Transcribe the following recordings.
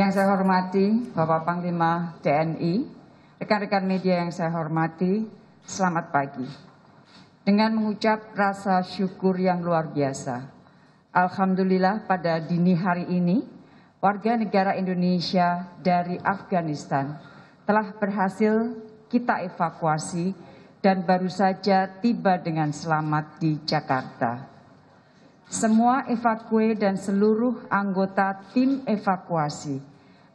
Yang saya hormati Bapak Panglima TNI, rekan-rekan media yang saya hormati, selamat pagi. Dengan mengucap rasa syukur yang luar biasa. Alhamdulillah pada dini hari ini, warga negara Indonesia dari Afghanistan telah berhasil kita evakuasi dan baru saja tiba dengan selamat di Jakarta. Semua evakue dan seluruh anggota tim evakuasi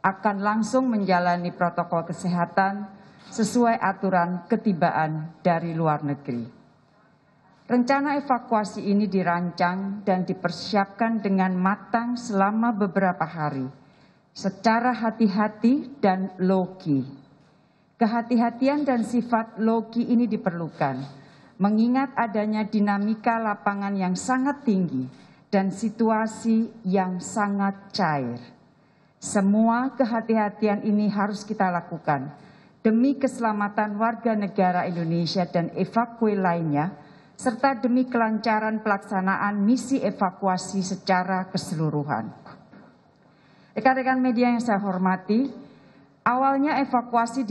akan langsung menjalani protokol kesehatan sesuai aturan ketibaan dari luar negeri. Rencana evakuasi ini dirancang dan dipersiapkan dengan matang selama beberapa hari, secara hati-hati dan logi. Kehati-hatian dan sifat logi ini diperlukan, mengingat adanya dinamika lapangan yang sangat tinggi dan situasi yang sangat cair. Semua kehati-hatian ini harus kita lakukan demi keselamatan warga negara Indonesia dan evakue lainnya, serta demi kelancaran pelaksanaan misi evakuasi secara keseluruhan. Rekan-rekan media yang saya hormati, awalnya evakuasi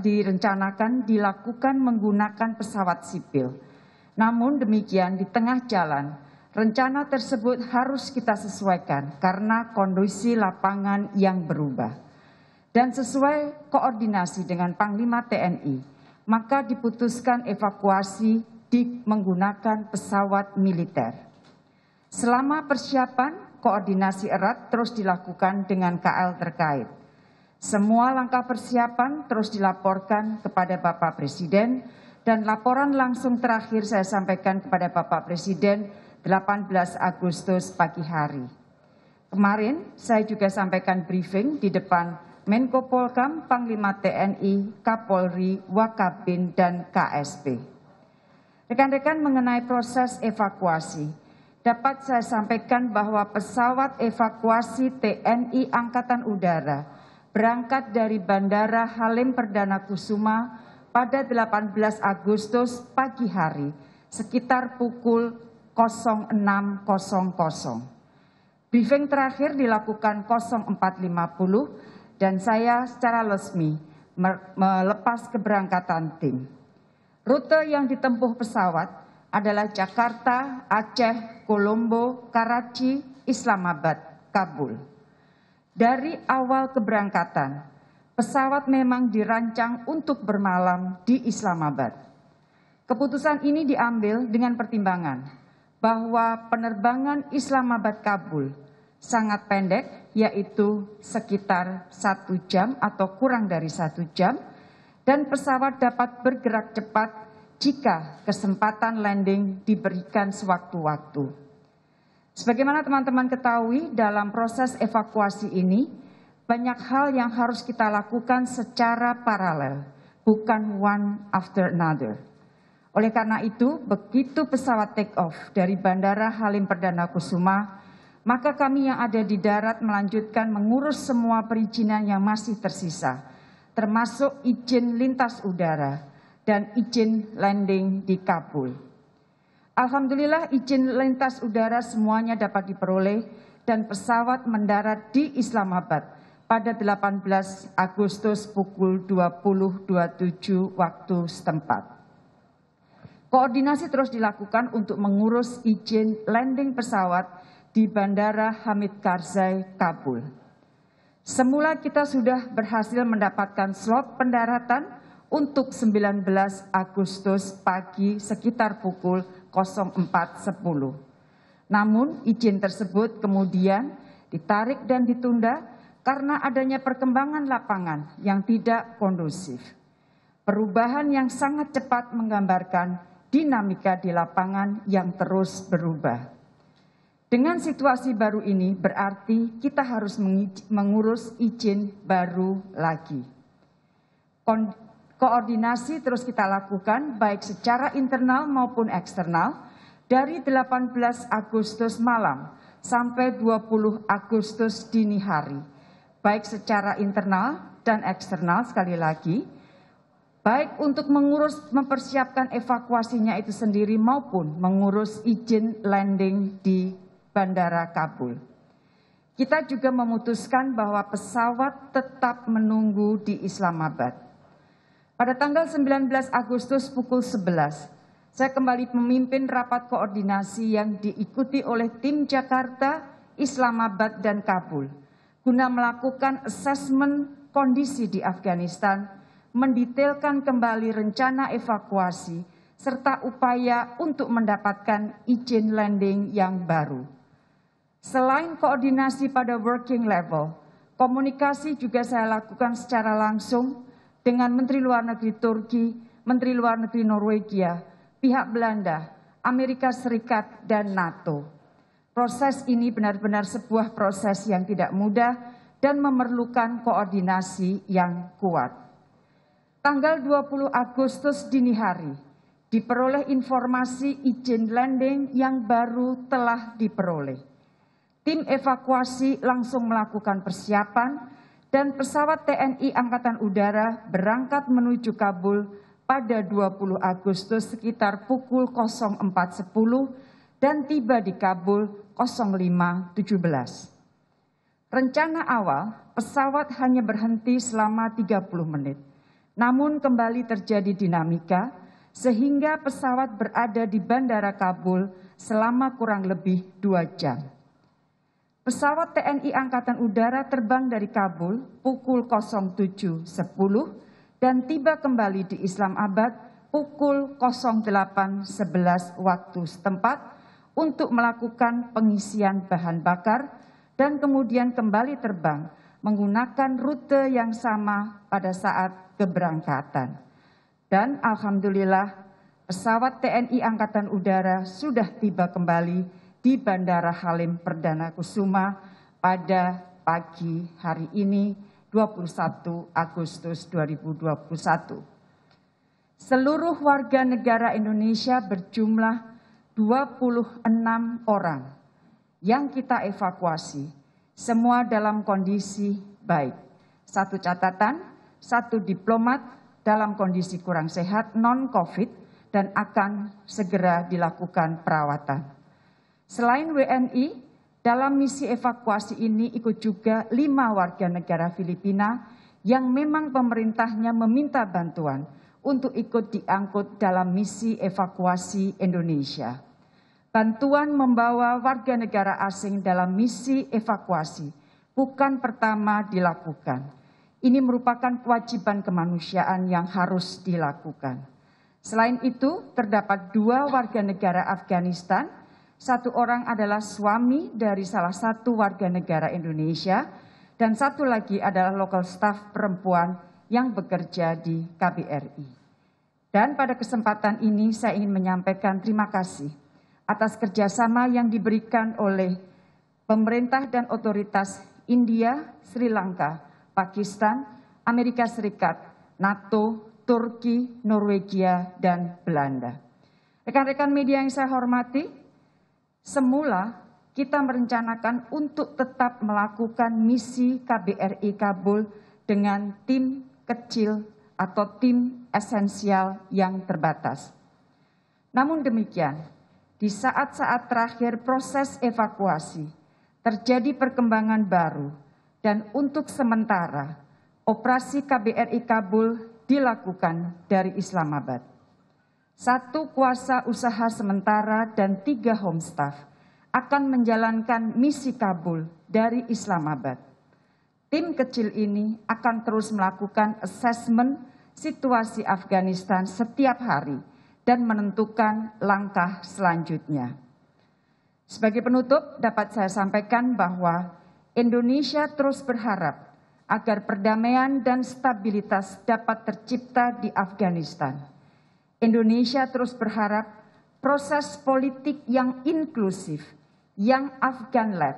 direncanakan dilakukan menggunakan pesawat sipil. Namun demikian di tengah jalan, Rencana tersebut harus kita sesuaikan karena kondisi lapangan yang berubah. Dan sesuai koordinasi dengan Panglima TNI, maka diputuskan evakuasi di menggunakan pesawat militer. Selama persiapan, koordinasi erat terus dilakukan dengan KL terkait. Semua langkah persiapan terus dilaporkan kepada Bapak Presiden dan laporan langsung terakhir saya sampaikan kepada Bapak Presiden 18 Agustus pagi hari. Kemarin saya juga sampaikan briefing di depan Menko Polkam, Panglima TNI, Kapolri, Wakabin, dan KSP. Rekan-rekan mengenai proses evakuasi, dapat saya sampaikan bahwa pesawat evakuasi TNI Angkatan Udara berangkat dari Bandara Halim Perdana Kusuma pada 18 Agustus pagi hari sekitar pukul 0600. Briefing terakhir dilakukan 0450 dan saya secara resmi melepas keberangkatan tim. Rute yang ditempuh pesawat adalah Jakarta, Aceh, Kolombo, Karachi, Islamabad, Kabul. Dari awal keberangkatan, pesawat memang dirancang untuk bermalam di Islamabad. Keputusan ini diambil dengan pertimbangan bahwa penerbangan Islamabad Kabul sangat pendek, yaitu sekitar satu jam atau kurang dari satu jam, dan pesawat dapat bergerak cepat jika kesempatan landing diberikan sewaktu-waktu. Sebagaimana teman-teman ketahui, dalam proses evakuasi ini, banyak hal yang harus kita lakukan secara paralel, bukan one after another. Oleh karena itu, begitu pesawat take off dari Bandara Halim Perdana Kusuma, maka kami yang ada di darat melanjutkan mengurus semua perizinan yang masih tersisa, termasuk izin lintas udara dan izin landing di Kabul. Alhamdulillah izin lintas udara semuanya dapat diperoleh dan pesawat mendarat di Islamabad pada 18 Agustus pukul 20.27 waktu setempat. Koordinasi terus dilakukan untuk mengurus izin landing pesawat di Bandara Hamid Karzai, Kabul. Semula kita sudah berhasil mendapatkan slot pendaratan untuk 19 Agustus pagi sekitar pukul 04.10. Namun izin tersebut kemudian ditarik dan ditunda karena adanya perkembangan lapangan yang tidak kondusif. Perubahan yang sangat cepat menggambarkan dinamika di lapangan yang terus berubah. Dengan situasi baru ini berarti kita harus mengurus izin baru lagi. koordinasi terus kita lakukan baik secara internal maupun eksternal dari 18 Agustus malam sampai 20 Agustus dini hari. Baik secara internal dan eksternal sekali lagi baik untuk mengurus mempersiapkan evakuasinya itu sendiri maupun mengurus izin landing di Bandara Kabul. Kita juga memutuskan bahwa pesawat tetap menunggu di Islamabad. Pada tanggal 19 Agustus pukul 11, saya kembali memimpin rapat koordinasi yang diikuti oleh tim Jakarta, Islamabad, dan Kabul guna melakukan asesmen kondisi di Afghanistan mendetailkan kembali rencana evakuasi serta upaya untuk mendapatkan izin landing yang baru. Selain koordinasi pada working level, komunikasi juga saya lakukan secara langsung dengan Menteri Luar Negeri Turki, Menteri Luar Negeri Norwegia, pihak Belanda, Amerika Serikat, dan NATO. Proses ini benar-benar sebuah proses yang tidak mudah dan memerlukan koordinasi yang kuat. Tanggal 20 Agustus dini hari, diperoleh informasi izin landing yang baru telah diperoleh. Tim evakuasi langsung melakukan persiapan dan pesawat TNI Angkatan Udara berangkat menuju Kabul pada 20 Agustus sekitar pukul 04.10 dan tiba di Kabul 05.17. Rencana awal, pesawat hanya berhenti selama 30 menit. Namun kembali terjadi dinamika sehingga pesawat berada di Bandara Kabul selama kurang lebih dua jam. Pesawat TNI Angkatan Udara terbang dari Kabul pukul 07.10 dan tiba kembali di Islamabad pukul 08.11 waktu setempat untuk melakukan pengisian bahan bakar dan kemudian kembali terbang menggunakan rute yang sama pada saat keberangkatan. Dan alhamdulillah pesawat TNI Angkatan Udara sudah tiba kembali di Bandara Halim Perdana Kusuma pada pagi hari ini 21 Agustus 2021. Seluruh warga negara Indonesia berjumlah 26 orang yang kita evakuasi semua dalam kondisi baik. Satu catatan, satu diplomat dalam kondisi kurang sehat non-COVID dan akan segera dilakukan perawatan. Selain WNI, dalam misi evakuasi ini ikut juga lima warga negara Filipina yang memang pemerintahnya meminta bantuan untuk ikut diangkut dalam misi evakuasi Indonesia bantuan membawa warga negara asing dalam misi evakuasi bukan pertama dilakukan. Ini merupakan kewajiban kemanusiaan yang harus dilakukan. Selain itu, terdapat dua warga negara Afghanistan. Satu orang adalah suami dari salah satu warga negara Indonesia, dan satu lagi adalah local staff perempuan yang bekerja di KBRI. Dan pada kesempatan ini saya ingin menyampaikan terima kasih atas kerjasama yang diberikan oleh pemerintah dan otoritas India, Sri Lanka, Pakistan, Amerika Serikat, NATO, Turki, Norwegia, dan Belanda. Rekan-rekan media yang saya hormati, semula kita merencanakan untuk tetap melakukan misi KBRI Kabul dengan tim kecil atau tim esensial yang terbatas. Namun demikian, di saat-saat terakhir proses evakuasi, terjadi perkembangan baru, dan untuk sementara, operasi KBRI Kabul dilakukan dari Islamabad. Satu kuasa usaha sementara dan tiga homestaff akan menjalankan misi Kabul dari Islamabad. Tim kecil ini akan terus melakukan asesmen situasi Afghanistan setiap hari – dan menentukan langkah selanjutnya. Sebagai penutup, dapat saya sampaikan bahwa Indonesia terus berharap agar perdamaian dan stabilitas dapat tercipta di Afghanistan. Indonesia terus berharap proses politik yang inklusif, yang Afghan-led,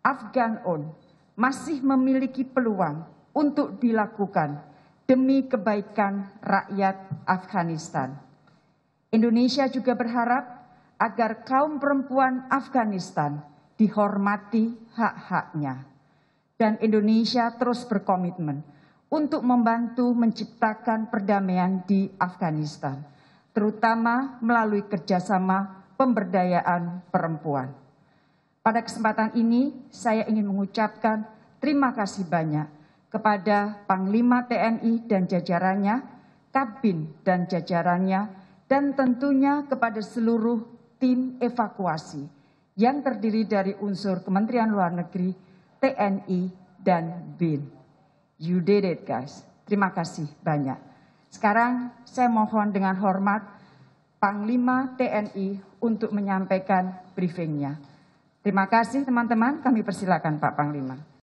Afghan-owned, masih memiliki peluang untuk dilakukan demi kebaikan rakyat Afghanistan indonesia juga berharap agar kaum perempuan Afghanistan dihormati hak haknya dan indonesia terus berkomitmen untuk membantu menciptakan perdamaian di Afghanistan, terutama melalui kerjasama pemberdayaan perempuan. Pada kesempatan ini, saya ingin mengucapkan terima kasih banyak kepada Panglima TNI dan jajarannya, Kabin dan jajarannya, dan tentunya kepada seluruh tim evakuasi yang terdiri dari unsur Kementerian Luar Negeri, TNI, dan BIN. You did it guys. Terima kasih banyak. Sekarang saya mohon dengan hormat Panglima TNI untuk menyampaikan briefingnya. Terima kasih teman-teman, kami persilakan Pak Panglima.